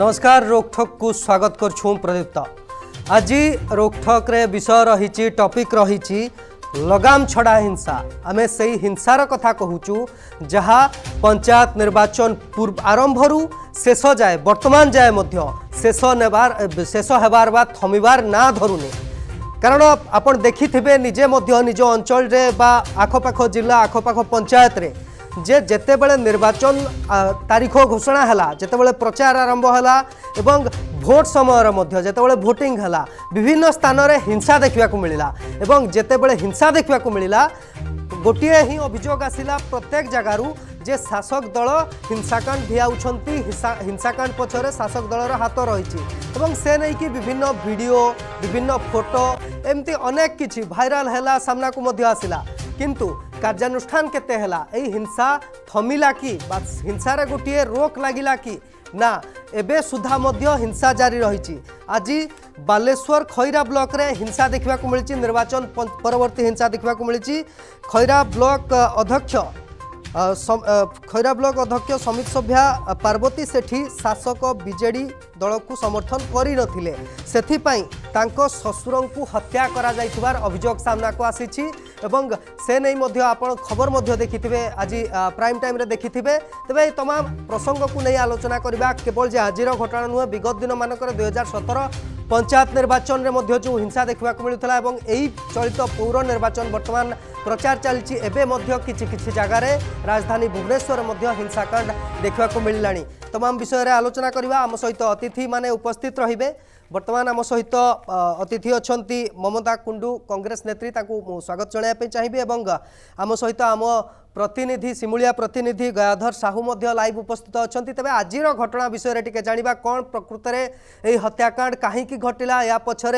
नमस्कार रोकठक को स्वागत कर प्रदीप्त आज रोकठक विषय रही टॉपिक रही लगाम छड़ा हिंसा आम से हिंसार कथा कहचु जहाँ पंचायत निर्वाचन पूर्व आरंभ रु शेष जाए बर्तमान जाए शेष नेबार शेष हेबार थमार ना धरुनी कारण आप देखिथे निजे निज अंचल आखपाख जिला आखपाख पंचायत रे। যে যেতবে নির্বাচন তারিখ ঘোষণা হল যেতবে প্রচার আরম্ভ হল এবং ভোট সময়ের মধ্যে যেতবে ভোটিং হল বিভিন্ন স্থানরে হিংসা দেখা মিলা এবং যেতবে হিংসা দেখা মিলা ଗୋଟିଏ ହିଁ ଅଭିଯୋଗ ଆସିଲା ପ୍ରତ୍ୟେକ ଜାଗାରୁ ଯେ ଶାସକ ଦଳ ହିଂସାକାଣ୍ଡ ଭିଆଉଛନ୍ତି ହିଂସାକାଣ୍ଡ ପଛରେ ଶାସକ ଦଳର ହାତ ରହିଛି ଏବଂ ସେ ନେଇକି ବିଭିନ୍ନ ଭିଡ଼ିଓ ବିଭିନ୍ନ ଫଟୋ ଏମିତି ଅନେକ କିଛି ଭାଇରାଲ ହେଲା ସାମ୍ନାକୁ ମଧ୍ୟ ଆସିଲା କିନ୍ତୁ କାର୍ଯ୍ୟାନୁଷ୍ଠାନ କେତେ ହେଲା ଏଇ ହିଂସା ଥମିଲା କି ବା ହିଂସାରେ ଗୋଟିଏ ରୋକ ଲାଗିଲା କି ନା ଏବେ ସୁଦ୍ଧା ମଧ୍ୟ ହିଂସା ଜାରି ରହିଛି ଆଜି ବାଲେଶ୍ୱର ଖଇରା ବ୍ଲକରେ ହିଂସା ଦେଖିବାକୁ ମିଳିଛି ନିର୍ବାଚନ ପରବର୍ତ୍ତୀ ହିଂସା ଦେଖିବାକୁ ମିଳିଛି ଖଇରା ବ୍ଲକ ଅଧ୍ୟକ୍ଷ খৈরা ব্লক অধ্যক্ষ সমিত সভ্যা পার্বতী সেঠী শাসক বিজেডি দলক সমর্থন করে নথিলে সেথিপাই তাঁর শ্বশুরঙ্কু হত্যা করা যাইবার অভিযোগ সামনাকু আসিছি এবং সে নেই মধ্য আপন খবর মধ্য দেখিথিবে আজি প্রাইম টাইমরে দেখিথিবে তবে এই তমাম প্রসঙ্গকু নেই আলোচনা করা কেবল যে আজির ঘটনা নুহে বিগত দিনমানকরে দুই হাজার সতের পঞ্চায়েত নির্বাচনের মধ্য যে হিংসা দেখা মিলুলা এবং এই চলিত পৌর নির্বাচন বর্তমান प्रचार चलती एवं मध्य किसी जगार राजधानी भुवनेश्वर हिंसाकांड देखा मिलला तमाम विषय आलोचना करवा आम सहित अतिथि मैंने उपस्थित रे बर्तमान आम सहित अतिथि अच्छा ममता कुंडू कांग्रेस नेत्री ताकू स्वागत जनवाई चाहिए आम सहित आम प्रतिनिधि सिमुलिया प्रतिनिधि गयाधर साहू लाइव उपस्थित अच्छा तेज आज घटना विषय टी जाना कौन प्रकृत यही हत्याकांड कहीं घटला या पक्षर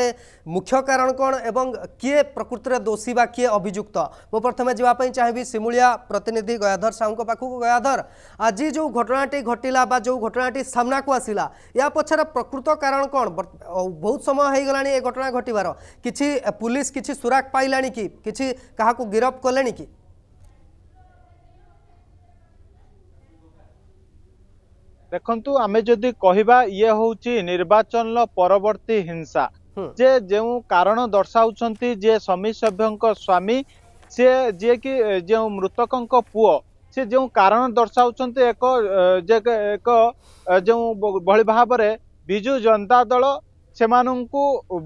मुख्य कारण कौन एवं किए प्रकृत दोषी बा किए अभिजुक्त मु प्रथम जावाई चाहेबी सिमुलिया प्रतिनिधि गयाधर साहू पाखक गयाधर आज जो घटनाटी घटला जो घटनाटी सामना को आसला या पक्षर प्रकृत कारण कौन बहुत समय होगला ये घटना घटवर कि पुलिस किसी सुराग पाइला कि गिरफ कले कि ଦେଖନ୍ତୁ ଆମେ ଯଦି କହିବା ଇଏ ହଉଛି ନିର୍ବାଚନ ପରବର୍ତ୍ତୀ ହିଂସା ଯେ ଯେଉଁ କାରଣ ଦର୍ଶାଉଛନ୍ତି ଯେ ସମୀ ସଭ୍ୟଙ୍କ ସ୍ୱାମୀ ସିଏ ଯିଏକି ଯେଉଁ ମୃତକଙ୍କ ପୁଅ ସେ ଯେଉଁ କାରଣ ଦର୍ଶାଉଛନ୍ତି ଏକ ଯେ ଏକ ଯେଉଁ ଭଳି ଭାବରେ ବିଜୁ ଜନତା ଦଳ ସେମାନଙ୍କୁ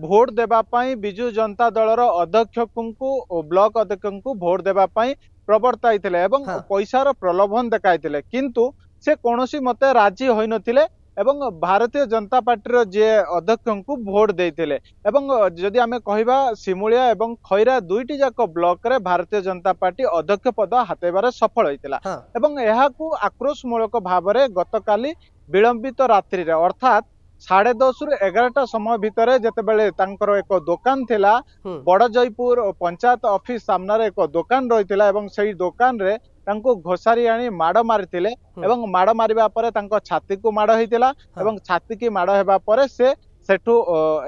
ଭୋଟ ଦେବା ପାଇଁ ବିଜୁ ଜନତା ଦଳର ଅଧ୍ୟକ୍ଷଙ୍କୁ ଓ ବ୍ଲକ ଅଧ୍ୟକ୍ଷଙ୍କୁ ଭୋଟ ଦେବା ପାଇଁ ପ୍ରବର୍ତ୍ତାଇଥିଲେ ଏବଂ ପଇସାର ପ୍ରଲୋଭନ ଦେଖାଇଥିଲେ କିନ୍ତୁ সে কৌশি মতে রাজি হয়ে নথিলে এবং ভারতীয় জনতা পার্টির যে অধ্যক্ষଙ୍କୁ ভোট দিয়ে এবং যদি আমি কহা শিমুয়া এবং খৈরা দুইটি যাক ব্লকরে ভারতীয় জনতা পার্টি অধ্যক্ষ পদ হাতেবার সফল হয়েছিল এবং এখন আক্রোশমূলক ভাবে গতকালি বিলম্বিত রাত্রে অর্থাৎ সাড়ে দশ রু এগারোটা সময় ভিতরে যেতবে তাঁর এক দোকান লা বড় জয়পুর পঞ্চায়েত অফিস সামনার এক দোকান রয়েছে এবং সেই দোকানের ତାଙ୍କୁ ଘୋଷାରି ଆଣି ମାଡ଼ ମାରିଥିଲେ ଏବଂ ମାଡ଼ ମାରିବା ପରେ ତାଙ୍କ ଛାତିକୁ ମାଡ଼ ହେଇଥିଲା ଏବଂ ଛାତିକି ମାଡ଼ ହେବା ପରେ ସେ ସେଠୁ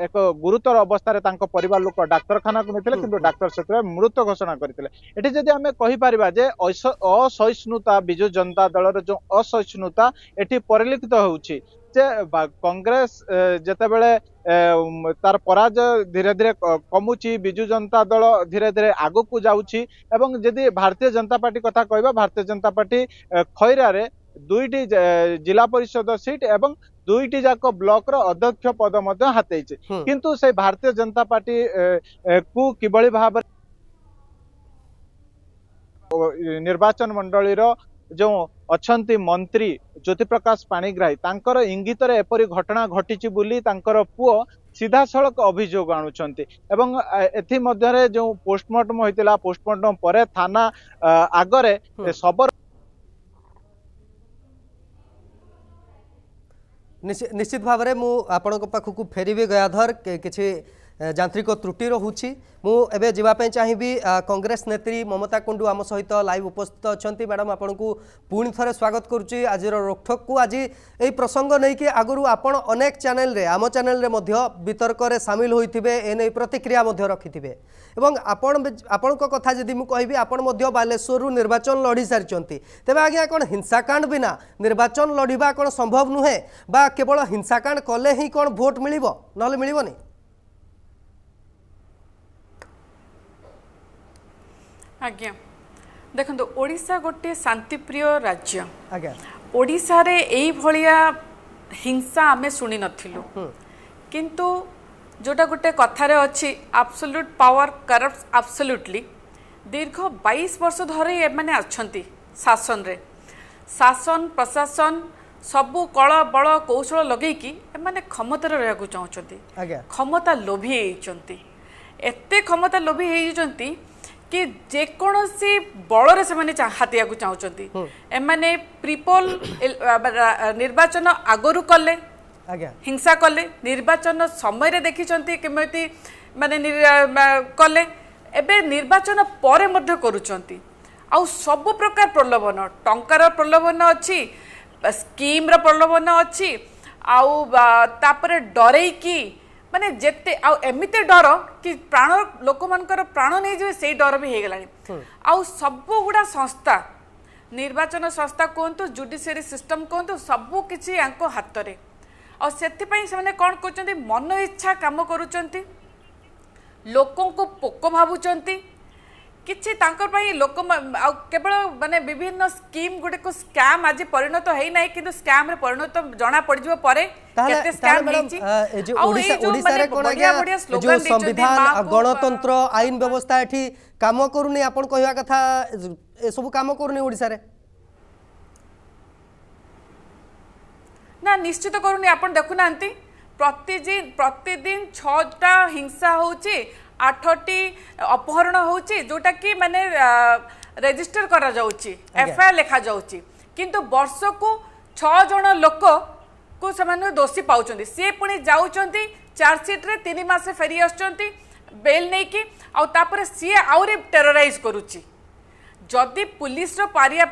ଏକ ଗୁରୁତର ଅବସ୍ଥାରେ ତାଙ୍କ ପରିବାର ଲୋକ ଡାକ୍ତରଖାନାକୁ ନେଇଥିଲେ କିନ୍ତୁ ଡାକ୍ତର ସେଥିରେ ମୃତ ଘୋଷଣା କରିଥିଲେ ଏଠି ଯଦି ଆମେ କହିପାରିବା ଯେ ଅସହିଷ୍ଣୁତା ବିଜୁ ଜନତା ଦଳର ଯେଉଁ ଅସହିଷ୍ଣୁତା ଏଠି ପରିଲିଖିତ ହେଉଛି ଯେ କଂଗ୍ରେସ ଯେତେବେଳେ ତାର ପରାଜୟ ଧୀରେ ଧୀରେ କମୁଛି ବିଜୁ ଜନତା ଦଳ ଧୀରେ ଧୀରେ ଆଗକୁ ଯାଉଛି ଏବଂ ଯଦି ଭାରତୀୟ ଜନତା ପାର୍ଟି କଥା କହିବା ଭାରତୀୟ ଜନତା ପାର୍ଟି ଖଇରାରେ ଦୁଇଟି ଜିଲ୍ଲା ପରିଷଦ ସିଟ୍ ଏବଂ ଦୁଇଟି ଯାକ ବ୍ଲକର ଅଧ୍ୟକ୍ଷ ପଦ ମଧ୍ୟ ହାତେଇଛି କିନ୍ତୁ ସେ ଭାରତୀୟ ଜନତା ପାର୍ଟି କୁ କିଭଳି ଭାବରେ ନିର୍ବାଚନ ମଣ୍ଡଳୀର ଯେଉଁ ଅଛନ୍ତି ମନ୍ତ୍ରୀ ଜ୍ୟୋତିପ୍ରକାଶ ପାଣିଗ୍ରାହୀ ତାଙ୍କର ଇଙ୍ଗିତରେ ଏପରି ଘଟଣା ଘଟିଛି ବୋଲି ତାଙ୍କର ପୁଅ ସିଧାସଳଖ ଅଭିଯୋଗ ଆଣୁଛନ୍ତି ଏବଂ ଏଥିମଧ୍ୟରେ ଯେଉଁ ପୋଷ୍ଟମର୍ଟମ ହୋଇଥିଲା ପୋଷ୍ଟମର୍ଟମ ପରେ ଥାନା ଆଗରେ ଶବ निश्चित भाव में मुझे पाखक फेरवि गयाधर कि ଯାନ୍ତ୍ରିକ ତ୍ରୁଟି ରହୁଛି ମୁଁ ଏବେ ଯିବା ପାଇଁ ଚାହିଁବି କଂଗ୍ରେସ ନେତ୍ରୀ ମମତା କୁଣ୍ଡୁ ଆମ ସହିତ ଲାଇଭ୍ ଉପସ୍ଥିତ ଅଛନ୍ତି ମ୍ୟାଡ଼ାମ୍ ଆପଣଙ୍କୁ ପୁଣି ଥରେ ସ୍ୱାଗତ କରୁଛି ଆଜିର ରୋକଠୋକକୁ ଆଜି ଏହି ପ୍ରସଙ୍ଗ ନେଇକି ଆଗରୁ ଆପଣ ଅନେକ ଚ୍ୟାନେଲରେ ଆମ ଚ୍ୟାନେଲରେ ମଧ୍ୟ ବିତର୍କରେ ସାମିଲ ହୋଇଥିବେ ଏ ନେଇ ପ୍ରତିକ୍ରିୟା ମଧ୍ୟ ରଖିଥିବେ ଏବଂ ଆପଣ ଆପଣଙ୍କ କଥା ଯଦି ମୁଁ କହିବି ଆପଣ ମଧ୍ୟ ବାଲେଶ୍ୱରରୁ ନିର୍ବାଚନ ଲଢ଼ି ସାରିଛନ୍ତି ତେବେ ଆଜ୍ଞା କ'ଣ ହିଂସାକାଣ୍ଡ ବିନା ନିର୍ବାଚନ ଲଢ଼ିବା କ'ଣ ସମ୍ଭବ ନୁହେଁ ବା କେବଳ ହିଂସାକାଣ୍ଡ କଲେ ହିଁ କ'ଣ ଭୋଟ୍ ମିଳିବ ନହେଲେ ମିଳିବନି ଆଜ୍ଞା ଦେଖନ୍ତୁ ଓଡ଼ିଶା ଗୋଟିଏ ଶାନ୍ତିପ୍ରିୟ ରାଜ୍ୟ ଆଜ୍ଞା ଓଡ଼ିଶାରେ ଏଇଭଳିଆ ହିଂସା ଆମେ ଶୁଣିନଥିଲୁ କିନ୍ତୁ ଯେଉଁଟା ଗୋଟେ କଥାରେ ଅଛି ଆବସଲ୍ୟୁଟ୍ ପାୱାର କରପ୍ଟ ଆବସଲ୍ୟୁଟଲି ଦୀର୍ଘ ବାଇଶ ବର୍ଷ ଧରି ଏମାନେ ଅଛନ୍ତି ଶାସନରେ ଶାସନ ପ୍ରଶାସନ ସବୁ କଳ ବଳ କୌଶଳ ଲଗେଇକି ଏମାନେ କ୍ଷମତାରେ ରହିବାକୁ ଚାହୁଁଛନ୍ତି କ୍ଷମତା ଲୋଭି ହେଇଛନ୍ତି ଏତେ କ୍ଷମତା ଲୋଭି ହେଇଛନ୍ତି କି ଯେକୌଣସି ବଳରେ ସେମାନେ ହାତିବାକୁ ଚାହୁଁଛନ୍ତି ଏମାନେ ପ୍ରିପୋଲ ନିର୍ବାଚନ ଆଗରୁ କଲେ ହିଂସା କଲେ ନିର୍ବାଚନ ସମୟରେ ଦେଖିଛନ୍ତି କେମିତି ମାନେ କଲେ ଏବେ ନିର୍ବାଚନ ପରେ ମଧ୍ୟ କରୁଛନ୍ତି ଆଉ ସବୁ ପ୍ରକାର ପ୍ରଲୋଭନ ଟଙ୍କାର ପ୍ରଲୋଭନ ଅଛି ସ୍କିମ୍ର ପ୍ରଲୋଭନ ଅଛି ଆଉ ତାପରେ ଡରେଇକି ମାନେ ଯେତେ ଆଉ ଏମିତି ଡର କି ପ୍ରାଣ ଲୋକମାନଙ୍କର ପ୍ରାଣ ନେଇଯିବେ ସେଇ ଡର ବି ହେଇଗଲାଣି ଆଉ ସବୁଗୁଡ଼ା ସଂସ୍ଥା ନିର୍ବାଚନ ସଂସ୍ଥା କୁହନ୍ତୁ ଜୁଡ଼ିସିଆରୀ ସିଷ୍ଟମ୍ କୁହନ୍ତୁ ସବୁ କିଛି ୟାଙ୍କ ହାତରେ ଆଉ ସେଥିପାଇଁ ସେମାନେ କ'ଣ କରୁଛନ୍ତି ମନ ଇଚ୍ଛା କାମ କରୁଛନ୍ତି ଲୋକଙ୍କୁ ପୋକ ଭାବୁଛନ୍ତି କିଛି ତାଙ୍କ ପାଇଁ ଲୋକ ଆଉ କେବଳ ମାନେ ବିଭିନ୍ନ ସ୍କିମ୍ ଗୁଡ଼ିକୁ ସ୍କାମ୍ ଆଜି ପରିଣତ ହେଇନାହିଁ କିନ୍ତୁ ସ୍କାମ୍ରେ ପରିଣତ ଜଣା ପଡ଼ିଯିବ ପରେ କେତେ ସ୍କାମ୍ ହେଇଛି ଆଉ ଏଇ ଯୋଉ ମାନେ ବଢ଼ିଆ ବଢ଼ିଆ ସ୍ଲୋଗାନ ଦେଇଛନ୍ତି ଗଣତନ୍ତ୍ର ଆଇନ ବ୍ୟବସ୍ଥା ଏଠି କାମ କରୁନି ଆପଣ କହିବା କଥା ଏସବୁ କାମ କରୁନି ଓଡ଼ିଶାରେ ନା ନିଶ୍ଚିତ କରୁନି ଆପଣ ଦେଖୁନାହାନ୍ତି ପ୍ରତିଦିନ ପ୍ରତିଦିନ ଛଅଟା ହିଂସା ହେଉଛି আঠটি অপহরণ হচ্ছে যেটা কি মানে রেজিস্টার করা যাচ্ছে এফআইআর লেখা যাচ্ছে কিন্তু বর্ষকু ছ জন লোক কু সে দোষী পাচ্ছেন সি পুঁ যাচ্ছেন চার্জসিট্রে তিন মাসে ফেরি আসছেন বেল নেইকি আপরে সি আহরি টেরোরাইজ করুচি যদি পুলিশর পারিয়া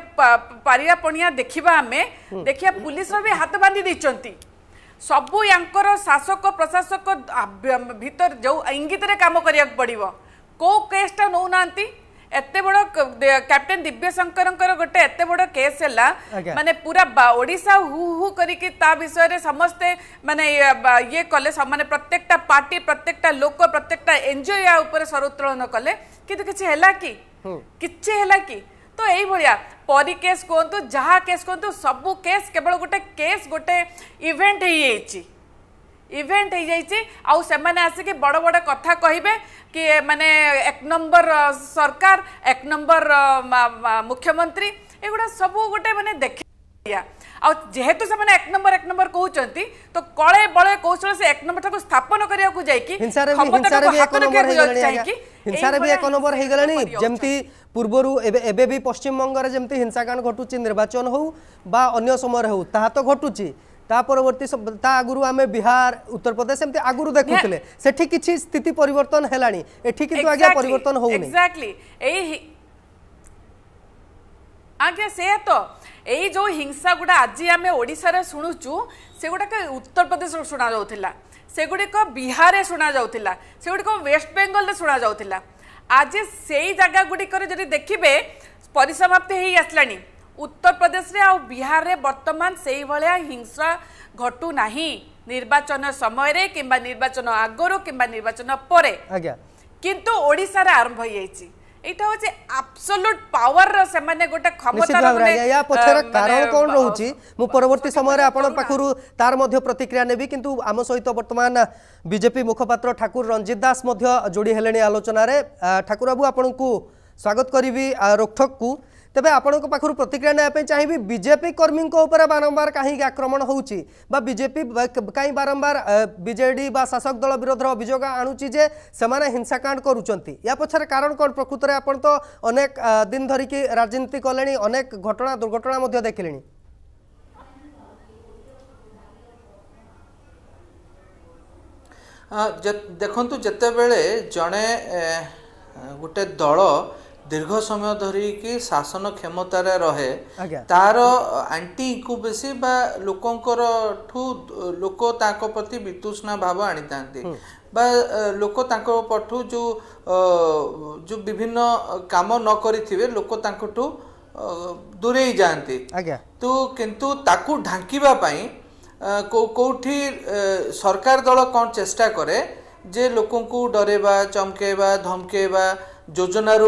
পারিয়া পণিয়া দেখিবা আমি দেখিয়া পুলিশর বি হাত বাঁধি দিয়েছেন ସବୁ ୟାଙ୍କର ଶାସକ ପ୍ରଶାସକ ଭିତର ଯେଉଁ ଇଙ୍ଗିତରେ କାମ କରିବାକୁ ପଡ଼ିବ କେଉଁ କେସ୍ଟା ନେଉନାହାନ୍ତି ଏତେ ବଡ଼ କ୍ୟାପ୍ଟେନ୍ ଦିବ୍ୟଶଙ୍କରଙ୍କର ଗୋଟେ ଏତେ ବଡ଼ କେସ୍ ହେଲା ମାନେ ପୁରା ଓଡ଼ିଶା ହୁ ହୁ କରିକି ତା ବିଷୟରେ ସମସ୍ତେ ମାନେ ଇଏ କଲେ ମାନେ ପ୍ରତ୍ୟେକଟା ପାର୍ଟି ପ୍ରତ୍ୟେକଟା ଲୋକ ପ୍ରତ୍ୟେକଟା ଏନ୍ଜିଓ ୟା ଉପରେ ସରଉତ୍ତୋଳନ କଲେ କିନ୍ତୁ କିଛି ହେଲା କି କିଛି ହେଲା କି তো এইভাবে পরী কেস কুহতু যা কেস কুহতু সবু কেস কেবল গোটে কেস গোটে ইভেন্ট হয়ে যাই ইভেন্ট হয়ে যাই আসে আসিকি বড় বড় কথা কহবে কি মানে এক নম্বর সরকার এক নম্বর মুখ্যমন্ত্রী এগুলা সবু গোটে মানে দেখে आेतु से एक नंबर एक नंबर कहते तो कले बले कौशल से एक नंबर ठाकुर स्थापन करा पूर्वर एवं भी पश्चिम बंगार जमी हिंसाकांड घटू निर्वाचन हो समय हो तो घटू ता परवर्ती ता बिहार उत्तर प्रदेश एमते आगुरु देखुतले सेठी किछि स्थिति परिवर्तन हेलानी एठी किंतु आगे ଆଜ୍ଞା ସେୟା ତ ଏଇ ଯେଉଁ ହିଂସା ଗୁଡ଼ା ଆଜି ଆମେ ଓଡ଼ିଶାରେ ଶୁଣୁଛୁ ସେଗୁଡ଼ାକ ଉତ୍ତରପ୍ରଦେଶରେ ଶୁଣାଯାଉଥିଲା ସେଗୁଡ଼ିକ ବିହାରରେ ଶୁଣାଯାଉଥିଲା ସେଗୁଡ଼ିକ ୱେଷ୍ଟବେଙ୍ଗଲରେ ଶୁଣାଯାଉଥିଲା ଆଜି ସେଇ ଜାଗା ଗୁଡ଼ିକରେ ଯଦି ଦେଖିବେ ପରିସମାପ୍ତି ହେଇ ଆସିଲାଣି ଉତ୍ତରପ୍ରଦେଶରେ ଆଉ ବିହାରରେ ବର୍ତ୍ତମାନ ସେଇଭଳିଆ ହିଂସା ଘଟୁ ନାହିଁ ନିର୍ବାଚନ ସମୟରେ କିମ୍ବା ନିର୍ବାଚନ ଆଗରୁ କିମ୍ବା ନିର୍ବାଚନ ପରେ ଆଜ୍ଞା କିନ୍ତୁ ଓଡ଼ିଶାରେ ଆରମ୍ଭ ହେଇଯାଇଛି ଏଇଟା ହଉଛି ଆବସୋଲ୍ୟୁଟ ପାୱାର ର ସେମାନେ ଗୋଟେ ଖବର ୟା ପଛରେ କାରଣ କଣ ରହୁଛି ମୁଁ ପରବର୍ତ୍ତୀ ସମୟରେ ଆପଣଙ୍କ ପାଖରୁ ତାର ମଧ୍ୟ ପ୍ରତିକ୍ରିୟା ନେବି କିନ୍ତୁ ଆମ ସହିତ ବର୍ତ୍ତମାନ ବିଜେପି ମୁଖପାତ୍ର ଠାକୁର ରଞ୍ଜିତ ଦାସ ମଧ୍ୟ ଯୋଡ଼ି ହେଲେଣି ଆଲୋଚନାରେ ଠାକୁର ବାବୁ ଆପଣଙ୍କୁ ସ୍ୱାଗତ କରିବି ରୋକଠକକୁ तेज आप प्रतिक्रिया ना चाहिए बजेपी कर्मी बारंबार कहीं आक्रमण हो होजेपी कहीं बारंबार विजे शासक दल विरोध अभियोग आज से हिंसाकांड कर पचर कारण कौन प्रकृत में आप तो अनेक दिन धरिकी राजनीति कले अनेक घटना दुर्घटना देखिले देखु जो बड़े गोटे दल ଦୀର୍ଘ ସମୟ ଧରିକି ଶାସନ କ୍ଷମତାରେ ରହେ ତାର ଆଣ୍ଟି ଇଙ୍କୁବେସି ବା ଲୋକଙ୍କର ଠୁ ଲୋକ ତାଙ୍କ ପ୍ରତି ବିତୃଷ୍ଣା ଭାବ ଆଣିଥାନ୍ତି ବା ଲୋକ ତାଙ୍କ ପଠୁ ଯେଉଁ ଯେଉଁ ବିଭିନ୍ନ କାମ ନ କରିଥିବେ ଲୋକ ତାଙ୍କଠୁ ଦୂରେଇ ଯାଆନ୍ତି ତୁ କିନ୍ତୁ ତାକୁ ଢାଙ୍କିବା ପାଇଁ କେଉଁଠି ସରକାର ଦଳ କ'ଣ ଚେଷ୍ଟା କରେ ଯେ ଲୋକଙ୍କୁ ଡରେଇବା ଚମକେଇବା ଧମକେଇବା ଯୋଜନାରୁ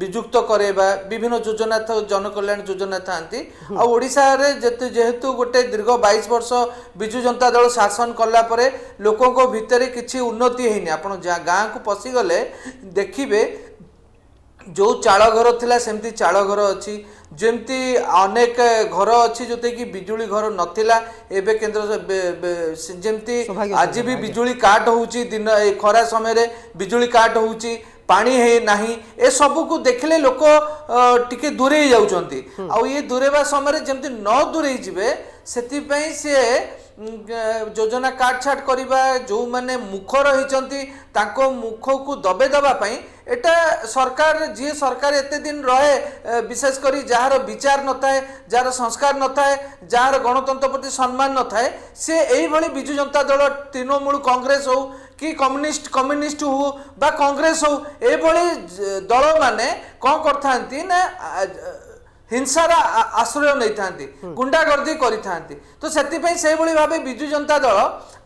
ବିଯୁକ୍ତ କରାଇବା ବିଭିନ୍ନ ଯୋଜନା ଜନକଲ୍ୟାଣ ଯୋଜନା ଥାଆନ୍ତି ଆଉ ଓଡ଼ିଶାରେ ଯେତେ ଯେହେତୁ ଗୋଟେ ଦୀର୍ଘ ବାଇଶ ବର୍ଷ ବିଜୁ ଜନତା ଦଳ ଶାସନ କଲା ପରେ ଲୋକଙ୍କ ଭିତରେ କିଛି ଉନ୍ନତି ହେଇନି ଆପଣ ଗାଁକୁ ପଶିଗଲେ ଦେଖିବେ ଯେଉଁ ଚାଳ ଘର ଥିଲା ସେମିତି ଚାଳ ଘର ଅଛି ଯେମିତି ଅନେକ ଘର ଅଛି ଯେଉଁଥିରେକି ବିଜୁଳି ଘର ନଥିଲା ଏବେ କେନ୍ଦ୍ର ଯେମିତି ଆଜି ବି ବିଜୁଳି କାଟ ହେଉଛି ଦିନ ଖରା ସମୟରେ ବିଜୁଳି କାଟ ହେଉଛି ପାଣି ନାହିଁ ଏସବୁକୁ ଦେଖିଲେ ଲୋକ ଟିକେ ଦୂରେଇ ଯାଉଛନ୍ତି ଆଉ ଇଏ ଦୂରେଇବା ସମୟରେ ଯେମିତି ନ ଦୂରେଇ ଯିବେ ସେଥିପାଇଁ ସିଏ ଯୋଜନା କାଟଛାଟ କରିବା ଯେଉଁମାନେ ମୁଖ ରହିଛନ୍ତି ତାଙ୍କ ମୁଖକୁ ଦବେଇ ଦେବା ପାଇଁ ଏଟା ସରକାର ଯିଏ ସରକାର ଏତେ ଦିନ ରହେ ବିଶେଷ କରି ଯାହାର ବିଚାର ନଥାଏ ଯାହାର ସଂସ୍କାର ନଥାଏ ଯାହାର ଗଣତନ୍ତ୍ର ପ୍ରତି ସମ୍ମାନ ନଥାଏ ସେ ଏଇଭଳି ବିଜୁ ଜନତା ଦଳ ତୃଣମୂଳ କଂଗ୍ରେସ ହେଉ କି କମ୍ୟୁନିଷ୍ଟ କମ୍ୟୁନିଷ୍ଟ ହଉ ବା କଂଗ୍ରେସ ହଉ ଏଭଳି ଦଳମାନେ କ'ଣ କରିଥାନ୍ତି ନା ହିଂସାର ଆଶ୍ରୟ ନେଇଥାନ୍ତି ଗୁଣ୍ଡାଗର୍ଦ୍ଦି କରିଥାନ୍ତି ତ ସେଥିପାଇଁ ସେଇଭଳି ଭାବେ ବିଜୁ ଜନତା ଦଳ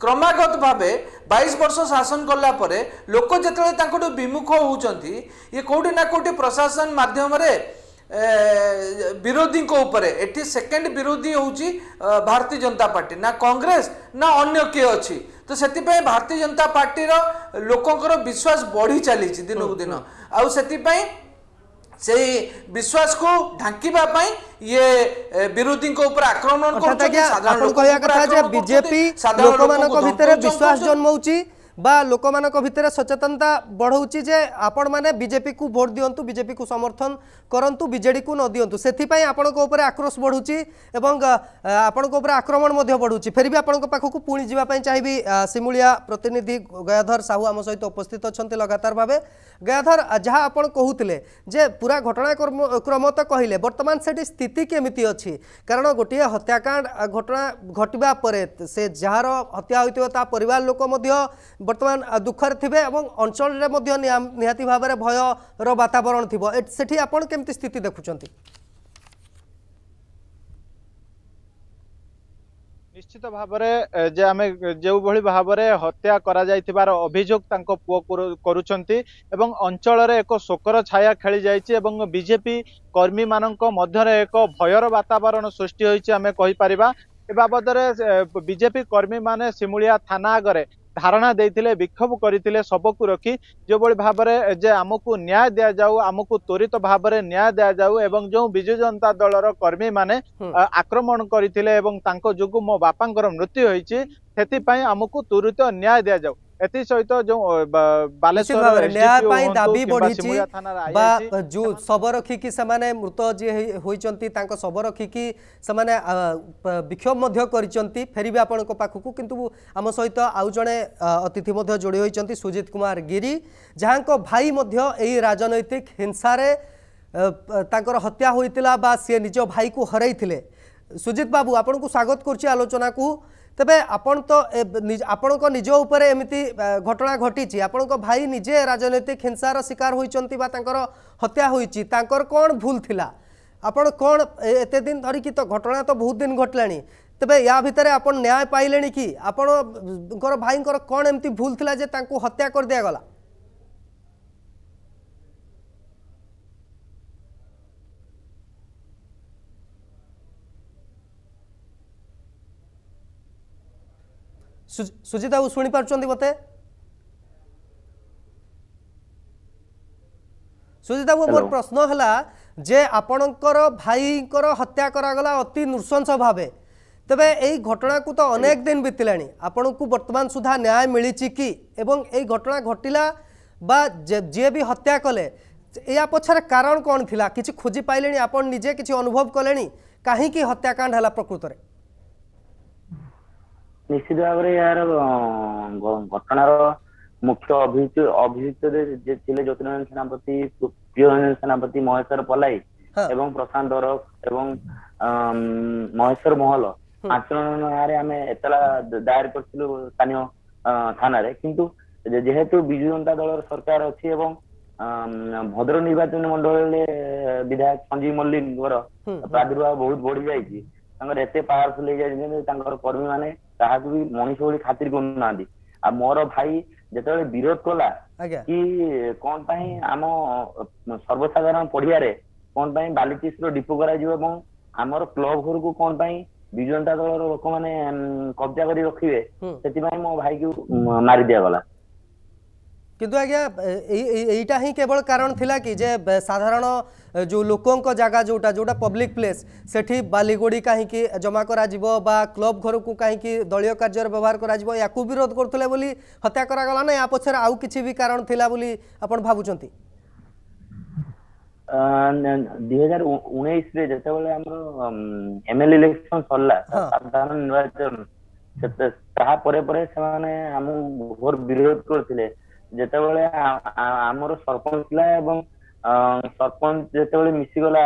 କ୍ରମାଗତ ଭାବେ ବାଇଶ ବର୍ଷ ଶାସନ କଲା ପରେ ଲୋକ ଯେତେବେଳେ ତାଙ୍କଠୁ ବିମୁଖ ହେଉଛନ୍ତି ଇଏ କେଉଁଠି ନା କେଉଁଠି ପ୍ରଶାସନ ମାଧ୍ୟମରେ विरोधी को एटी सेकेंड विरोधी हूँ भारतीय जनता पार्टी ना कांग्रेस ना अन्य किए अच्छी तो से भारतीय जनता पार्टी लोकंर विश्वास बढ़ी चली दिन कु दिन आई से विश्वास को ढांकिबा ये विरोधी आक्रमण कहते हैं बीजेपी लोकमानक भितरे विश्वास जन्मौची বা ଲୋକମାନଙ୍କ ଭିତରେ ସଚେତନତା ବଢ଼ଉଛି ଯେ ଆପଣମାନେ ବିଜେପିକୁ ଭୋଟ୍ ଦିଅନ୍ତୁ ବିଜେପିକୁ ସମର୍ଥନ କରନ୍ତୁ ବିଜେଡ଼ିକୁ ନ ଦିଅନ୍ତୁ ସେଥିପାଇଁ ଆପଣଙ୍କ ଉପରେ ଆକ୍ରୋଶ ବଢ଼ୁଛି ଏବଂ ଆପଣଙ୍କ ଉପରେ ଆକ୍ରମଣ ମଧ୍ୟ ବଢ଼ୁଛି ଫେର ବି ଆପଣଙ୍କ ପାଖକୁ ପୁଣି ଯିବା ପାଇଁ ଚାହିଁବି ସିମୁଳିଆ ପ୍ରତିନିଧି ଗୟାଧର ସାହୁ ଆମ ସହିତ ଉପସ୍ଥିତ ଅଛନ୍ତି ଲଗାତାର ଭାବେ ଗୟାଧର ଯାହା ଆପଣ କହୁଥିଲେ ଯେ ପୁରା ଘଟଣାକ୍ରମ କ୍ରମ ତ କହିଲେ ବର୍ତ୍ତମାନ ସେଠି ସ୍ଥିତି କେମିତି ଅଛି କାରଣ ଗୋଟିଏ ହତ୍ୟାକାଣ୍ଡ ଘଟଣା ଘଟିବା ପରେ ସେ ଯାହାର ହତ୍ୟା ହୋଇଥିବ ତା ପରିବାର ଲୋକ ମଧ୍ୟ বর্তমান দুঃখরে থিবে এবং অঞ্চলের মধ্যে নিহাতি ভাবে ভয়র বাতাবরণ থিব সেটি আপনার কেমতি স্থিতি দেখুছেন ନିଶ୍ଚିତ ଭାବରେ ଯେ ଆମେ ଯେଉଁଭଳି ଭାବରେ ହତ୍ୟା କରାଯାଇଥିବାର ଅଭିଯୋଗ ତାଙ୍କ ପୁଅ କରୁଛନ୍ତି ଏବଂ ଅଞ୍ଚଳରେ ଏକ ଶୋକର ଛାୟା ଖେଳିଯାଇଛି ଏବଂ ବିଜେପି କର୍ମୀମାନଙ୍କ ମଧ୍ୟରେ ଏକ ଭୟର ବାତାବରଣ ସୃଷ୍ଟି ହୋଇଛି ଆମେ କହିପାରିବା ଏ ବାବଦରେ ବିଜେପି କର୍ମୀମାନେ ସିମୁଳିଆ ଥାନା ଆଗରେ ଧାରଣା ଦେଇଥିଲେ ବିକ୍ଷୋଭ କରିଥିଲେ ଶବକୁ ରଖି ଯେଉଁଭଳି ଭାବରେ ଯେ ଆମକୁ ନ୍ୟାୟ ଦିଆଯାଉ ଆମକୁ ତ୍ୱରିତ ଭାବରେ ନ୍ୟାୟ ଦିଆଯାଉ ଏବଂ ଯେଉଁ ବିଜୁ ଜନତା ଦଳର କର୍ମୀମାନେ ଆକ୍ରମଣ କରିଥିଲେ ଏବଂ ତାଙ୍କ ଯୋଗୁଁ ମୋ ବାପାଙ୍କର ମୃତ୍ୟୁ ହୋଇଛି ସେଥିପାଇଁ ଆମକୁ ତ୍ୱରିତ ନ୍ୟାୟ ଦିଆଯାଉ ଏଥିସହିତ ଯେଉଁ ବାଲେଶ୍ୱର ଦାବି ବଢ଼ିଛି ବା ଯେଉଁ ଶବ ରଖିକି ସେମାନେ ମୃତ ଯିଏ ହୋଇଛନ୍ତି ତାଙ୍କ ଶବ ରଖିକି ସେମାନେ ବିକ୍ଷୋଭ ମଧ୍ୟ କରିଛନ୍ତି ଫେରିବେ ଆପଣଙ୍କ ପାଖକୁ କିନ୍ତୁ ଆମ ସହିତ ଆଉ ଜଣେ ଅତିଥି ମଧ୍ୟ ଯୋଡ଼ି ହୋଇଛନ୍ତି ସୁଜିତ କୁମାର ଗିରି ଯାହାଙ୍କ ଭାଇ ମଧ୍ୟ ଏହି ରାଜନୈତିକ ହିଂସାରେ ତାଙ୍କର ହତ୍ୟା ହୋଇଥିଲା ବା ସିଏ ନିଜ ଭାଇକୁ ହରାଇଥିଲେ ସୁଜିତ ବାବୁ ଆପଣଙ୍କୁ ସ୍ୱାଗତ କରୁଛି ଆଲୋଚନାକୁ তবে আপন তো আপনার নিজ উপরে এমতি ঘটনা ঘটিছি আপনার ভাই নিজে রাজনৈতিক হিংসার শিকার হয়েছেন বা তাঁর হত্যা হয়েছি তাঁর কোণ ভুল লা আপনার কোণ এত দিন ধরিকি তো ঘটনা তো বহুদিন ঘটলে তবে ইয়া ভিতরে আপনার ন্যায় পাইলে কি আপনার ভাইঙ্কর কোণ এমতি ভুল লা যে তাঁর হত্যা করে গলা ସୁଜିତ ବାବୁ ଶୁଣିପାରୁଛନ୍ତି ମୋତେ ସୁଜିତ ବାବୁ ମୋର ପ୍ରଶ୍ନ ହେଲା ଯେ ଆପଣଙ୍କର ଭାଇଙ୍କର ହତ୍ୟା କରାଗଲା ଅତି ନୃଶଂସ ଭାବେ ତେବେ ଏହି ଘଟଣାକୁ ତ ଅନେକ ଦିନ ବିତିଲାଣି ଆପଣଙ୍କୁ ବର୍ତ୍ତମାନ ସୁଦ୍ଧା ନ୍ୟାୟ ମିଳିଛି କି ଏବଂ ଏହି ଘଟଣା ଘଟିଲା বা যিয়ে বি হত্যা কলে এয়া পছরে কারণ কোণ লা কিছু খোঁজি পাইলে আপন নিজে কিছু অনুভব কলে কী হত্যাকাণ্ড হল প্রকৃতরে ନିଶ୍ଚିତ ଭାବରେ ଏହାର ଘଟଣାର ମୁଖ୍ୟ ଅଭିଯୁକ୍ତ ଅଭିଯୁକ୍ତ ଯେ ଥିଲେ ଜ୍ୟୋତିରଞ୍ଜନ ସେନାପତି ପ୍ରିୟରଞ୍ଜନ ସେନାପତି ମହେଶ୍ଵର ପଲାଇ ଏବଂ ପ୍ରଶାନ୍ତ ଅରଖ ଏବଂ ମହେଶ୍ଵର ମହଲ ପାଞ୍ଚ ଜଣ ନାଁରେ ଆମେ ଏତଲା ଦାୟର କରିଥିଲୁ ସ୍ଥାନୀୟ ଥାନାରେ କିନ୍ତୁ ଯେହେତୁ ବିଜୁ ଜନତା ଦଳର ସରକାର ଅଛି ଏବଂ ଭଦ୍ର ନିର୍ବାଚନ ମଣ୍ଡଳୀରେ ବିଧାୟକ ସଞ୍ଜୀବ ମଲ୍ଲିକଙ୍କର ପ୍ରାଦୁର୍ଭାବ ବହୁତ ବଢି ଯାଇଛି ତାଙ୍କର ଏତେ ପାୱାରଫୁଲ ହେଇଯାଇଛନ୍ତି ତାଙ୍କର କର୍ମୀ ମାନେ କାହାକୁ ବି ମଣିଷ ଭଳି ଖାତିର କରୁନାହାନ୍ତି ଆଉ ମୋର ଭାଇ ଯେତେବେଳେ ବିରୋଧ କଲା କି କଣ ପାଇଁ ଆମ ସର୍ବସାଧାରଣ ପଡିଆରେ କଣ ପାଇଁ ର ଡିପୋ କରାଯିବ ଏବଂ ଆମର କ୍ଲବ ଘରକୁ କଣ ପାଇଁ ବିଜୁ ଜନତା ଦଳର ଲୋକମାନେ କବ୍ଜା କରି ରଖିବେ ସେଥିପାଇଁ ମୋ ଭାଇକୁ ମାରି ଦିଆଗଲା কিন্তু আজ্ঞা এইটা হি কেবল কারণ লা কি যে সাধারণ যে লোক জায়গা যেটা যেটা পব্লিক প্লেস সেটি বালিগোড়ি কী জমা করা বা ক্লব ঘরক কী দলীয় কার্যের ব্যবহার করা ইয়াকু বিরোধ করলে বলে হত্যা করা গলা না ইয়া পছরে আউ কিছু বি কারণ লা বলে আপনার ভাবুছেন দুই হাজার উনিশে ଯେତେବେଳେ আমার ଏମଏଲଏ ইলেকশন সরলা সাধারণ নির্বাচন তাহলে ପରେ ପରେ ସେମାନେ ଆମକୁ ଘୋର ଯେତେବେଳେ ଆମର ସରପଞ୍ଚ ଥିଲା ଏବଂ ସରପଞ୍ଚ ଯେତେବେଳେ ମିଶିଗଲା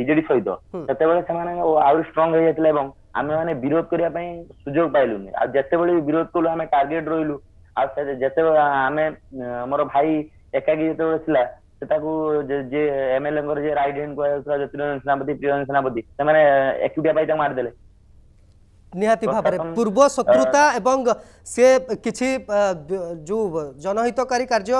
ବିଜେଡି ସହିତ ସେତେବେଳେ ସେମାନେ ଆହୁରି strong ହେଇଯାଇଥିଲେ ଏବଂ ମାନେ ବିରୋଧ କରିବା ପାଇଁ ସୁଯୋଗ ପାଇଲୁନି ଆଉ ଯେତେବେଳେ ବି ବିରୋଧ କଲୁ ଆମେ target ରହିଲୁ ଆଉ ଯେତେବେଳେ ଆମେ ମୋର ଭାଇ ଏକାକି ଯେତେବେଳେ ଥିଲା ସେ ତାକୁ ଯିଏ MLA ଙ୍କର ଯିଏ right hand କୁହାଯାଉଥିଲା ଜ୍ୟୋତିରଞ୍ଜନ ସେନାପତି ପ୍ରିୟରଞ୍ଜନ ସେନାପତି ସେମାନେ ଏକୁଟିଆ ପାଇଁ ତାକୁ ମାରିଦେଲେ ନିହାତି ଭାବରେ ପୂର୍ବ ଶତ୍ରୁତା ଏବଂ ସେ କିଛି ଯେଉଁ ଜନହିତକାରୀ କାର୍ଯ୍ୟ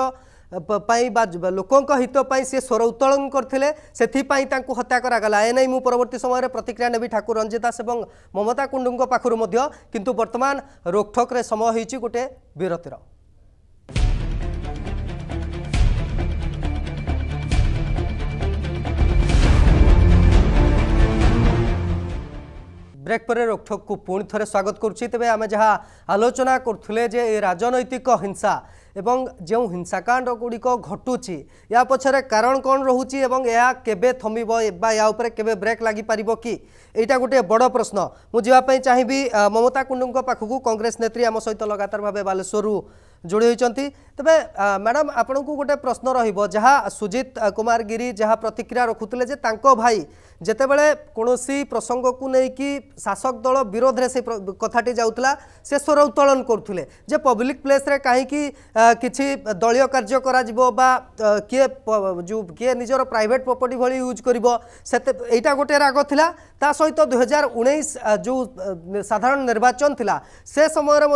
ପାଇଁ ବା ଲୋକଙ୍କ ହିତ ପାଇଁ ସେ ସ୍ୱର ଉତ୍ତୋଳନ କରିଥିଲେ ସେଥିପାଇଁ ତାଙ୍କୁ ହତ୍ୟା କରାଗଲା ଏ ନେଇ ମୁଁ ପରବର୍ତ୍ତୀ ସମୟରେ ପ୍ରତିକ୍ରିୟା ନେବି ଠାକୁର ରଞ୍ଜିତ ଦାସ ଏବଂ ମମତା କୁଣ୍ଡୁଙ୍କ ପାଖରୁ ମଧ୍ୟ କିନ୍ତୁ ବର୍ତ୍ତମାନ ରୋକଠୋକରେ ସମୟ ହୋଇଛି ଗୋଟେ ବିରତିର ବ୍ରେକ୍ ପରେ ରୋକଠୋକକୁ ପୁଣି ଥରେ ସ୍ୱାଗତ କରୁଛି ତେବେ ଆମେ ଯାହା ଆଲୋଚନା କରୁଥିଲେ ଯେ ଏ ରାଜନୈତିକ ହିଂସା ଏବଂ ଯେଉଁ ହିଂସାକାଣ୍ଡ ଗୁଡ଼ିକ ଘଟୁଛି ୟା ପଛରେ କାରଣ କ'ଣ ରହୁଛି ଏବଂ ଏହା କେବେ ଥମିବ ବା ୟା ଉପରେ କେବେ ବ୍ରେକ୍ ଲାଗିପାରିବ କି ଏଇଟା ଗୋଟିଏ ବଡ଼ ପ୍ରଶ୍ନ ମୁଁ ଯିବା ପାଇଁ ଚାହିଁବି ମମତା କୁଣ୍ଡୁଙ୍କ ପାଖକୁ କଂଗ୍ରେସ ନେତ୍ରୀ ଆମ ସହିତ ଲଗାତାର ଭାବେ ବାଲେଶ୍ୱରରୁ जोड़ी होती तेज मैडम आपण को गोटे प्रश्न रहा सुजित कुमार गिरी जहाँ प्रतिक्रिया रखुले भाई जितेबले कौन प्रसंग को लेकिन शासक दल विरोध से कथाटी जाऊला से स्वर उत्तोलन करुले जे पब्लिक प्लेस रे कहीं कि दलय कार्य कर किए जो किए निजर प्राइट प्रपर्टी भाई यूज कर गोटे राग था ता सहित तो दुईार उन्नीस जो साधारण निर्वाचन थी से समय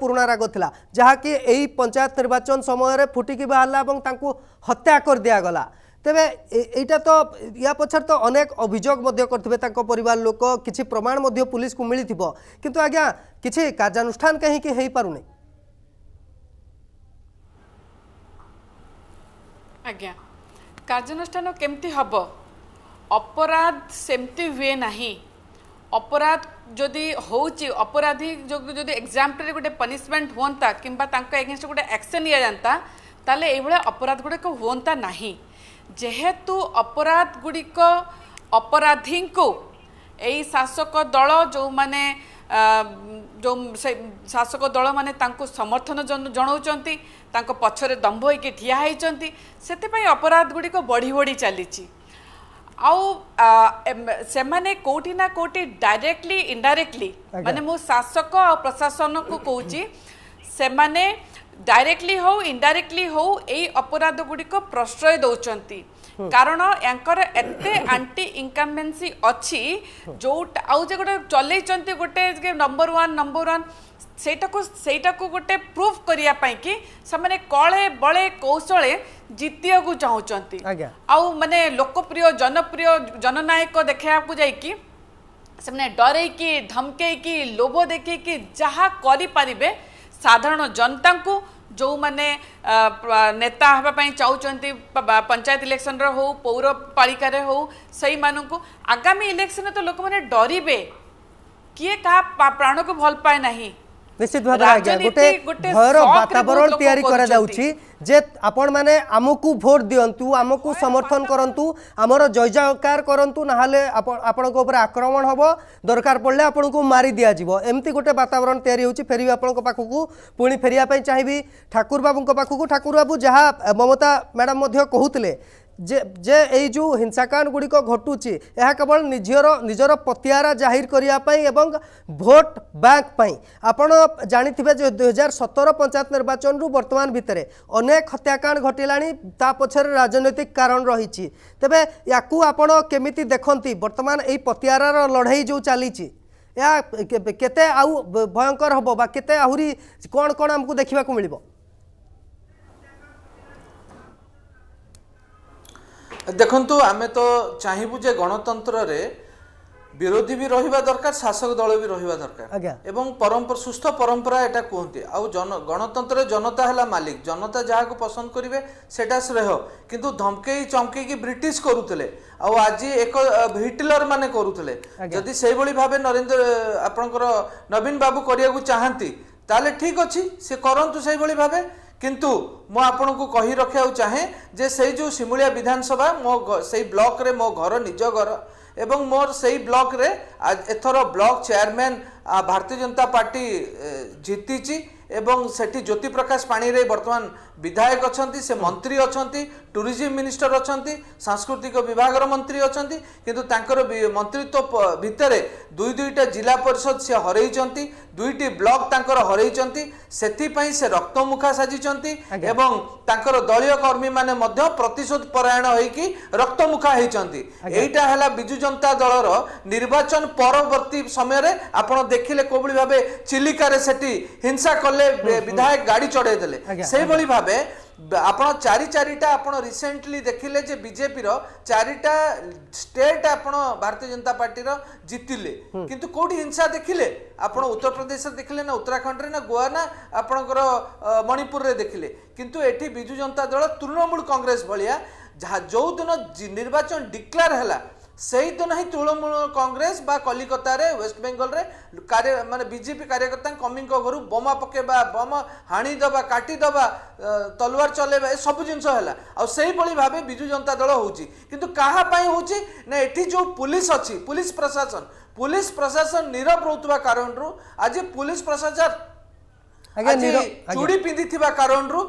पुराणा राग था जहाँ ଯାହାକି ଏହି ପଞ୍ଚାୟତ ନିର୍ବାଚନ ସମୟରେ ଫୁଟିକି ବାହାରିଲା ଏବଂ ତାଙ୍କୁ ହତ୍ୟା କରିଦିଆଗଲା ତେବେ ଏଇଟା ତ ୟା ପଛରେ ତ ଅନେକ ଅଭିଯୋଗ ମଧ୍ୟ କରିଥିବେ ତାଙ୍କ ପରିବାର ଲୋକ କିଛି ପ୍ରମାଣ ମଧ୍ୟ ପୁଲିସକୁ ମିଳିଥିବ କିନ୍ତୁ ଆଜ୍ଞା କିଛି କାର୍ଯ୍ୟାନୁଷ୍ଠାନ କାହିଁକି ହେଇପାରୁନି ଆଜ୍ଞା କାର୍ଯ୍ୟାନୁଷ୍ଠାନ କେମିତି ହେବ ଅପରାଧ ସେମିତି ହୁଏ ନାହିଁ ଅପରାଧ ଯଦି ହେଉଛି ଅପରାଧୀ ଯୋଗୁଁ ଯଦି ଏକ୍ଜାମ୍ପଲରେ ଗୋଟେ ପନିସମେଣ୍ଟ ହୁଅନ୍ତା କିମ୍ବା ତାଙ୍କ ଏଗେନଷ୍ଟ ଗୋଟେ ଆକ୍ସନ୍ ନିଆଯାଆନ୍ତା ତାହେଲେ ଏଇଭଳିଆ ଅପରାଧ ଗୁଡ଼ିକ ହୁଅନ୍ତା ନାହିଁ ଯେହେତୁ ଅପରାଧ ଗୁଡ଼ିକ ଅପରାଧୀଙ୍କୁ ଏଇ ଶାସକ ଦଳ ଯେଉଁମାନେ ଯେଉଁ ସେ ଶାସକ ଦଳମାନେ ତାଙ୍କୁ ସମର୍ଥନ ଜଣାଉଛନ୍ତି ତାଙ୍କ ପଛରେ ଦମ୍ଭ ହୋଇକି ଠିଆ ହୋଇଛନ୍ତି ସେଥିପାଇଁ ଅପରାଧ ଗୁଡ଼ିକ ବଢ଼ି ବଢ଼ି ଚାଲିଛି ଆଉ ସେମାନେ କୋଉଠି ନା କୋଉଠି ଡାଇରେକ୍ଟଲି ଇନଡାଇରେକ୍ଟଲି ମାନେ ମୁଁ ଶାସକ ଆଉ ପ୍ରଶାସନକୁ କହୁଛି ସେମାନେ ଡାଇରେକ୍ଟଲି ହଉ ଇନଡାଇରେକ୍ଟଲି ହଉ ଏଇ ଅପରାଧ ଗୁଡ଼ିକ ପ୍ରଶ୍ରୟ ଦଉଛନ୍ତି କାରଣ ୟାଙ୍କର ଏତେ ଆଣ୍ଟି ଇନକମ୍ବେନ୍ସି ଅଛି ଯୋଉ ଆଉ ଯେ ଗୋଟେ ଚଲେଇଛନ୍ତି ଗୋଟେ ନମ୍ବର ୱାନ୍ ନମ୍ବର ୱାନ୍ से गोटे प्रूफ करने कले बड़े कौशले जितया को चाहते आउ मान लोकप्रिय जनप्रिय जननायक देखा जाकि डरे कि धमके कि लोभ देखे कि जहाँ करें साधारण जनता को जो मैंने नेता हाँपाई चाहते पंचायत इलेक्शन रो पौरपाड़िकार हो सही मानू आगामी इलेक्शन तो लोक मैंने डरबे किए का प्राण को भल पाए ना ନିଶ୍ଚିତ ଭାବରେ ଆଜ୍ଞା ଗୋଟେ ଭୟର ବାତାବରଣ ତିଆରି କରାଯାଉଛି ଯେ ଆପଣମାନେ ଆମକୁ ଭୋଟ ଦିଅନ୍ତୁ ଆମକୁ ସମର୍ଥନ କରନ୍ତୁ ଆମର ଜୟଜୟକାର କରନ୍ତୁ ନହେଲେ ଆପଣଙ୍କ ଉପରେ ଆକ୍ରମଣ ହେବ ଦରକାର ପଡ଼ିଲେ ଆପଣଙ୍କୁ ମାରି ଦିଆଯିବ ଏମିତି ଗୋଟେ ବାତାବରଣ ତିଆରି ହେଉଛି ଫେରିବି ଆପଣଙ୍କ ପାଖକୁ ପୁଣି ଫେରିବା ପାଇଁ ଚାହିଁବି ଠାକୁର ବାବୁଙ୍କ ପାଖକୁ ଠାକୁର ବାବୁ ଯାହା ମମତା ମ୍ୟାଡ଼ାମ୍ ମଧ୍ୟ କହୁଥିଲେ ଯେ ଏଇ ଯେଉଁ ହିଂସାକାଣ୍ଡ ଗୁଡ଼ିକ ଘଟୁଛି ଏହା କେବଳ ନିଜର ନିଜର ପତିଆରା ଜାହିର କରିବା ପାଇଁ ଏବଂ ଭୋଟ ବ୍ୟାଙ୍କ ପାଇଁ ଆପଣ ଜାଣିଥିବେ ଯେ ଦୁଇହଜାର ସତର ପଞ୍ଚାୟତ ନିର୍ବାଚନରୁ ବର୍ତ୍ତମାନ ଭିତରେ ଅନେକ ହତ୍ୟାକାଣ୍ଡ ଘଟିଲାଣି ତା ପଛରେ ରାଜନୈତିକ କାରଣ ରହିଛି ତେବେ ୟାକୁ ଆପଣ କେମିତି ଦେଖନ୍ତି ବର୍ତ୍ତମାନ ଏଇ ପତିଆରାର ଲଢ଼େଇ ଯେଉଁ ଚାଲିଛି ଏହା କେତେ ଆଉ ଭୟଙ୍କର ହେବ ବା କେତେ ଆହୁରି କ'ଣ କ'ଣ ଆମକୁ ଦେଖିବାକୁ ମିଳିବ ଦେଖନ୍ତୁ ଆମେ ତ ଚାହିଁବୁ ଯେ ଗଣତନ୍ତ୍ରରେ ବିରୋଧୀ ବି ରହିବା ଦରକାର ଶାସକ ଦଳ ବି ରହିବା ଦରକାର ଏବଂ ପରମ୍ପରା ସୁସ୍ଥ ପରମ୍ପରା ଏଇଟା କୁହନ୍ତି ଆଉ ଜନ ଗଣତନ୍ତ୍ରରେ ଜନତା ହେଲା ମାଲିକ ଜନତା ଯାହାକୁ ପସନ୍ଦ କରିବେ ସେଟା ଶ୍ରେୟ କିନ୍ତୁ ଧମକେଇ ଚମକେଇକି ବ୍ରିଟିଶ କରୁଥିଲେ ଆଉ ଆଜି ଏକ ହିଟଲର ମାନେ କରୁଥିଲେ ଯଦି ସେଇଭଳି ଭାବେ ନରେନ୍ଦ୍ର ଆପଣଙ୍କର ନବୀନ ବାବୁ କରିବାକୁ ଚାହାନ୍ତି ତାହେଲେ ଠିକ୍ ଅଛି ସେ କରନ୍ତୁ ସେଇଭଳି ଭାବେ କିନ୍ତୁ ମୁଁ ଆପଣଙ୍କୁ କହି ରଖିବାକୁ ଚାହେଁ ଯେ ସେଇ ଯେଉଁ ଶିମିଳିଆ ବିଧାନସଭା ମୋ ସେଇ ବ୍ଲକରେ ମୋ ଘର ନିଜ ଘର ଏବଂ ମୋର ସେଇ ବ୍ଲକରେ ଏଥର ବ୍ଲକ ଚେୟାରମ୍ୟାନ ଭାରତୀୟ ଜନତା ପାର୍ଟି ଜିତିଛି ଏବଂ ସେଠି ଜ୍ୟୋତିପ୍ରକାଶ ପାଣିରେ ବର୍ତ୍ତମାନ ବିଧାୟକ ଅଛନ୍ତି ସେ ମନ୍ତ୍ରୀ ଅଛନ୍ତି ଟୁରିଜିମ୍ ମିନିଷ୍ଟର ଅଛନ୍ତି ସାଂସ୍କୃତିକ ବିଭାଗର ମନ୍ତ୍ରୀ ଅଛନ୍ତି କିନ୍ତୁ ତାଙ୍କର ମନ୍ତ୍ରୀତ୍ୱ ଭିତରେ ଦୁଇ ଦୁଇଟା ଜିଲ୍ଲା ପରିଷଦ ସେ ହରେଇଛନ୍ତି ଦୁଇଟି ବ୍ଲକ ତାଙ୍କର ହରେଇଛନ୍ତି ସେଥିପାଇଁ ସେ ରକ୍ତମୁଖା ସାଜିଛନ୍ତି ଏବଂ ତାଙ୍କର ଦଳୀୟ କର୍ମୀମାନେ ମଧ୍ୟ ପ୍ରତିଶୋଧ ପରାୟଣ ହୋଇକି ରକ୍ତମୁଖା ହୋଇଛନ୍ତି ଏଇଟା ହେଲା ବିଜୁ ଜନତା ଦଳର ନିର୍ବାଚନ ପରବର୍ତ୍ତୀ ସମୟରେ ଆପଣ ଦେଖିଲେ କୋଭଳି ଭାବେ ଚିଲିକାରେ ସେଠି ହିଂସା କଲେ ବିଧାୟକ ଗାଡି ଚଢେଇ ଦେଲେ ସେଇଭଳି ଭାବେ ଆପଣ ଚାରି ଚାରିଟା ଆପଣ ରିସେଣ୍ଟଲି ଦେଖିଲେ ଯେ ବିଜେପିର ଚାରିଟା ଷ୍ଟେଟ୍ ଆପଣ ଭାରତୀୟ ଜନତା ପାର୍ଟିର ଜିତିଲେ କିନ୍ତୁ କୋଉଠି ହିଂସା ଦେଖିଲେ ଆପଣ ଉତ୍ତରପ୍ରଦେଶରେ ଦେଖିଲେ ନା ଉତ୍ତରାଖଣ୍ଡରେ ନା ଗୋଆ ନା ଆପଣଙ୍କର ମଣିପୁରରେ ଦେଖିଲେ କିନ୍ତୁ ଏଠି ବିଜୁ ଜନତା ଦଳ ତୃଣମୂଳ କଂଗ୍ରେସ ଭଳିଆ ଯାହା ଯେଉଁଦିନ ନିର୍ବାଚନ ଡିକ୍ଲାର ହେଲା ସେଇଦିନ ହିଁ ତୃଣମୂଳ କଂଗ୍ରେସ ବା କଲିକତାରେ ୱେଷ୍ଟବେଙ୍ଗଲରେ କାର୍ଯ୍ୟ ମାନେ ବିଜେପି କାର୍ଯ୍ୟକର୍ତ୍ତା କମିଙ୍କ ଘରୁ ବୋମା ପକାଇବା ବୋମା ହାଣିଦେବା କାଟିଦେବା ତଲୱାର ଚଲାଇବା ଏସବୁ ଜିନିଷ ହେଲା ଆଉ ସେଇଭଳି ଭାବେ ବିଜୁ ଜନତା ଦଳ ହେଉଛି କିନ୍ତୁ କାହା ପାଇଁ ହେଉଛି ନା ଏଠି ଯେଉଁ ପୁଲିସ ଅଛି ପୁଲିସ ପ୍ରଶାସନ ପୁଲିସ ପ୍ରଶାସନ ନିରବ ରହୁଥିବା କାରଣରୁ ଆଜି ପୁଲିସ ପ୍ରଶାସନ ଚୁଡ଼ି ପିନ୍ଧିଥିବା କାରଣରୁ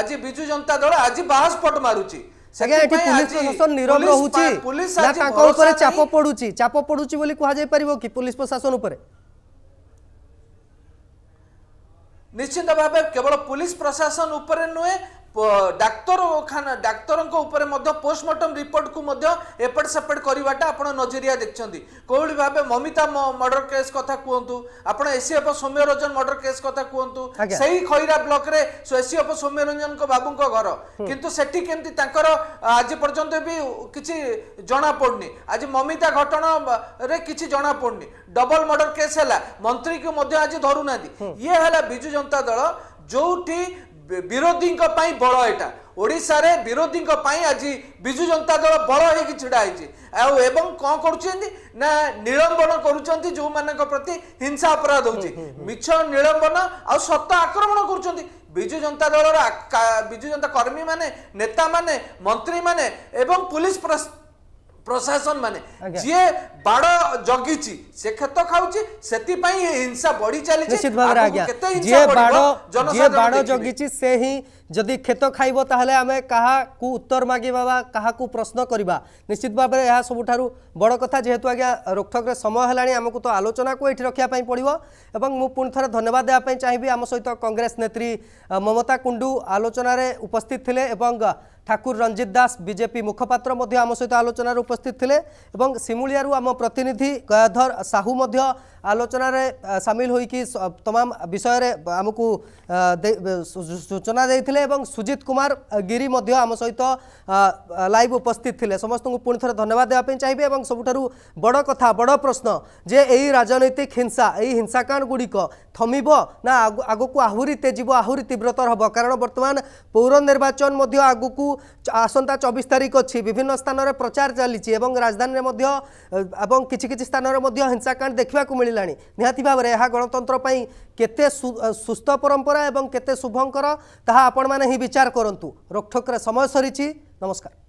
ଆଜି ବିଜୁ ଜନତା ଦଳ ଆଜି ବାହାସ୍ପଟ ମାରୁଛି ଆଜ୍ଞା ଏଠି ପୁଲିସ ପ୍ରଶାସନ ନିରବ ରହୁଛି ନା ତାଙ୍କ ଉପରେ ଚାପ ପଡୁଛି ଚାପ ପଡୁଛି ବୋଲି କୁହାଯାଇ ପାରିବ କି ପୁଲିସ ପ୍ରଶାସନ ଉପରେ ନିଶ୍ଚିତ ଭାବେ କେବଳ ପୁଲିସ ପ୍ରଶାସନ ଉପରେ ନୁହେଁ ଡାକ୍ତରଖାନା ଡାକ୍ତରଙ୍କ ଉପରେ ମଧ୍ୟ ପୋଷ୍ଟମର୍ଟମ୍ ରିପୋର୍ଟକୁ ମଧ୍ୟ ଏପଟ ସେପଟ କରିବାଟା ଆପଣ ନଜରିଆ ଦେଖିଛନ୍ତି କେଉଁଭଳି ଭାବେ ମମିତା ମର୍ଡର କେସ୍ କଥା କୁହନ୍ତୁ ଆପଣ ଏସ୍ସି ଅପ ସୌମ୍ୟରଞ୍ଜନ ମର୍ଡର କେସ୍ କଥା କୁହନ୍ତୁ ସେହି ଖଇରା ବ୍ଲକରେ ଏସ୍ସି ଅପ ସୌମ୍ୟରଞ୍ଜନଙ୍କ ବାବୁଙ୍କ ଘର କିନ୍ତୁ ସେଠି କେମିତି ତାଙ୍କର ଆଜି ପର୍ଯ୍ୟନ୍ତ ବି କିଛି ଜଣାପଡ଼ୁନି ଆଜି ମମିତା ଘଟଣାରେ କିଛି ଜଣାପଡ଼ୁନି ଡବଲ ମର୍ଡର କେସ୍ ହେଲା ମନ୍ତ୍ରୀକୁ ମଧ୍ୟ ଆଜି ଧରୁନାହାନ୍ତି ଇଏ ହେଲା ବିଜୁ ଜନତା ଦଳ ଯେଉଁଠି ବିରୋଧୀଙ୍କ ପାଇଁ ବଳ ଏଇଟା ଓଡ଼ିଶାରେ ବିରୋଧୀଙ୍କ ପାଇଁ ଆଜି ବିଜୁ ଜନତା ଦଳ ବଳ ହେଇକି ଛିଡ଼ା ହେଇଛି ଆଉ ଏବଂ କ'ଣ କରୁଛନ୍ତି ନା ନିଳମ୍ବନ କରୁଛନ୍ତି ଯେଉଁମାନଙ୍କ ପ୍ରତି ହିଂସା ଅପରାଧ ହେଉଛି ମିଛ ନିଲମ୍ବନ ଆଉ ସତ ଆକ୍ରମଣ କରୁଛନ୍ତି ବିଜୁ ଜନତା ଦଳର ବିଜୁ ଜନତା କର୍ମୀମାନେ ନେତାମାନେ ମନ୍ତ୍ରୀମାନେ ଏବଂ ପୁଲିସ୍ প্রশাসন মানে যিয়ে বাড় জগিছি সে ক্ষেত খাউছি সেতিপাই হিংসা বড়ি চালিছে নিশ্চিত ভাবে আজ্ঞা যিয়ে বাড় যিয়ে বাড় জগিছি সে হি যদি ক্ষেত খাইব তাহলে আমি কাহাকু উত্তর মাগিবা বা কাহাকু প্রশ্ন করিবা নিশ্চিত ভাবে এহা সবুঠারু বড় কথা যেহেতু আজ্ঞা রোকঠকরে সময় হেলানি আমাকু তো আলোচনাকু এটি রখিয়া পাই পড়িব এবং মু পুনি থরে ধন্যবাদ দেওয়া পাই চাহিবি আম সহিত কংগ্রেস নেত্রী মমতা কুণ্ডু আলোচনারে উপস্থিত থিলে এবং ठाकुर रंजित दास बीजेपी मुखपात्र आम सहित आलोचन उपस्थित थे और सिमुलियारू आम प्रतिनिधि गयाधर साहू आलोचन सामिल हो कि तमाम विषय आमको सूचना देते सुजित कुमार गिरी आम सहित लाइव उपस्थित थे समस्त को पुणि थे धन्यवाद देवाई चाहिए और सबुठ बड़ कथा बड़ प्रश्न जे यही राजनैतिक हिंसा यही हिंसाकांडगुड़िक थम आगक आहुरी तेज आहुरी तीव्रतर हम कारण बर्तमान पौर निर्वाचन आगक আসন্তা চবিশ তারিখ অছি বিভিন্ন স্থানের প্রচার চালছে এবং রাজধানী এবং কিছু কিছু স্থানের হিংসাকাণ্ড দেখা মিলা নিহতি ভাবে গণতন্ত্র কেতে সুস্থ পরম্পরা এবং কেতে শুভঙ্কর তাহা আপন মানে হি বিচার করতু রোকঠোকরে সময় সরিছি নমস্কার